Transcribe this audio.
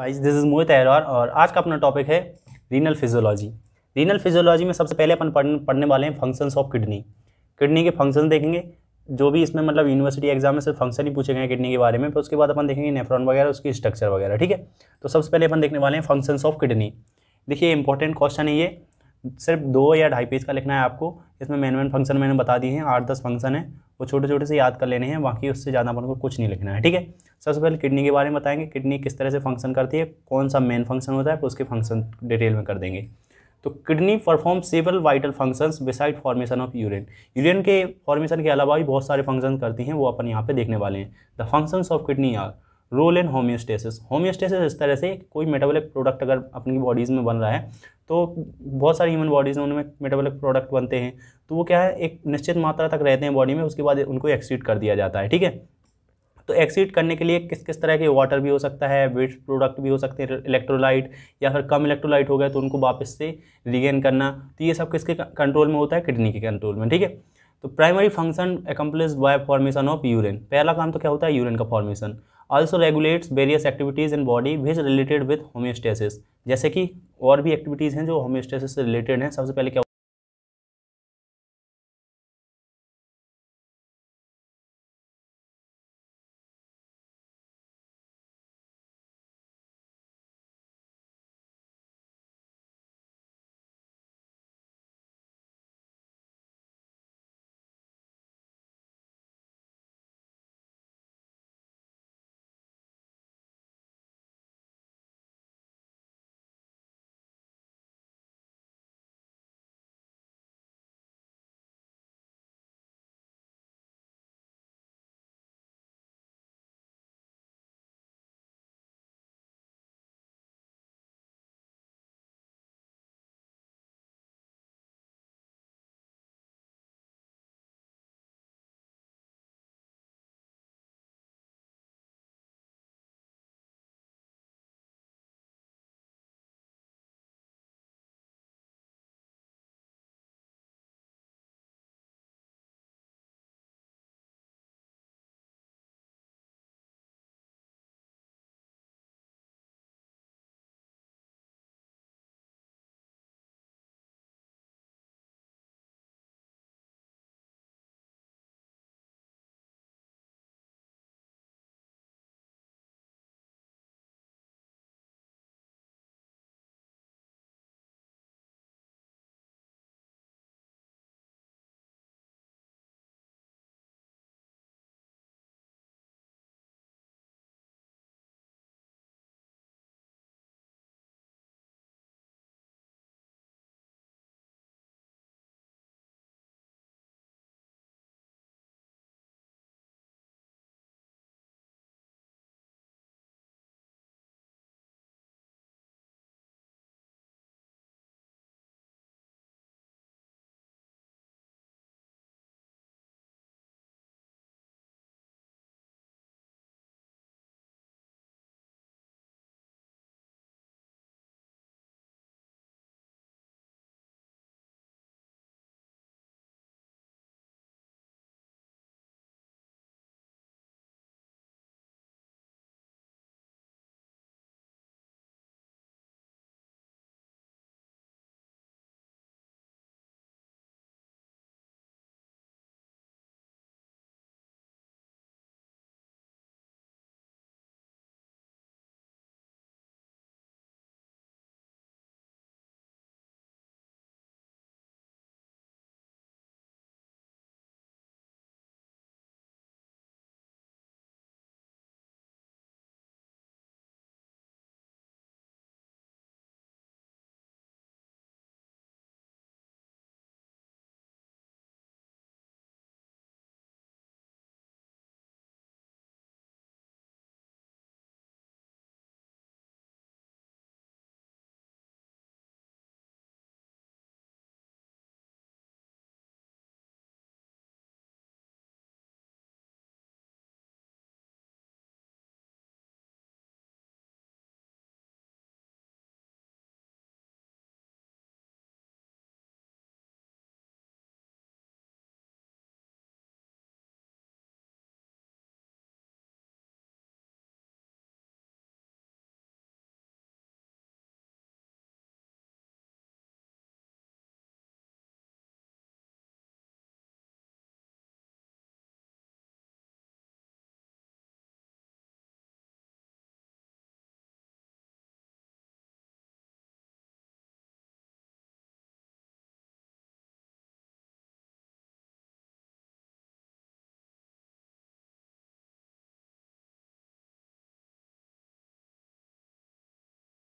guys this is Mohit Ahirwar और आज का अपना टॉपिक है रीनल फिजियोलॉजी रीनल फिजियोलॉजी में सबसे पहले अपन पढ़ने वाले हैं फंक्शंस ऑफ किडनी किडनी के फंक्शन देखेंगे जो भी इसमें मतलब यूनिवर्सिटी एग्जाम में सिर्फ फंक्शन ही पूछे गए किडनी के बारे में फिर उसके बाद अपन देखेंगे नेफ्रॉन वगैरह उसकी स्ट्रक्चर वगैरह ठीक है तो सबसे पहले अपन देखने वाले हैं फंक्शंस ऑफ किडनी देखिए इंपॉर्टेंट क्वेश्चन है ये सिर्फ दो या ढाई पेज का लिखना है आपको इसमें मेन मेन फंक्शन मैंने बता दिए हैं आठ दस फंक्शन है वो छोटे छोटे से याद कर लेने हैं बाकी उससे ज़्यादा अपन को कुछ नहीं लिखना है ठीक है सबसे पहले किडनी के बारे में बताएंगे किडनी किस तरह से फंक्शन करती है कौन सा मेन फंक्शन होता है तो उसके फंक्शन डिटेल में कर देंगे तो kidney perform several vital functions beside formation of urine urine के फॉर्मेशन के अलावा भी बहुत सारे फंक्शन करती हैं वो अपन यहाँ पे देखने वाले हैं the functions of kidney are role in homeostasis homeostasis इस तरह से कोई मेटाबॉलिक प्रोडक्ट अगर अपनी बॉडीज़ में बन रहा है तो बहुत सारी ह्यूमन बॉडीज़ हैं उनमें मेटाबॉलिक प्रोडक्ट बनते हैं तो वो क्या है एक निश्चित मात्रा तक रहते हैं बॉडी में उसके बाद उनको एक्सीड कर दिया जाता है ठीक है तो एक्सीड करने के लिए किस किस तरह के वाटर भी हो सकता है वेट प्रोडक्ट भी हो सकते हैं इलेक्ट्रोलाइट या फिर कम इलेक्ट्रोलाइट हो गए तो उनको वापस से रिगेन करना तो ये सब किसके कंट्रोल में होता है किडनी के कंट्रोल में ठीक है तो primary function accomplish by formation of urine पहला काम तो क्या होता है यूरिन का formation also regulates various activities in body which related with homeostasis जैसे कि और भी एक्टिविटीज़ हैं जो होम्योस्टेसिस से रिलेटेड हैं सबसे पहले क्या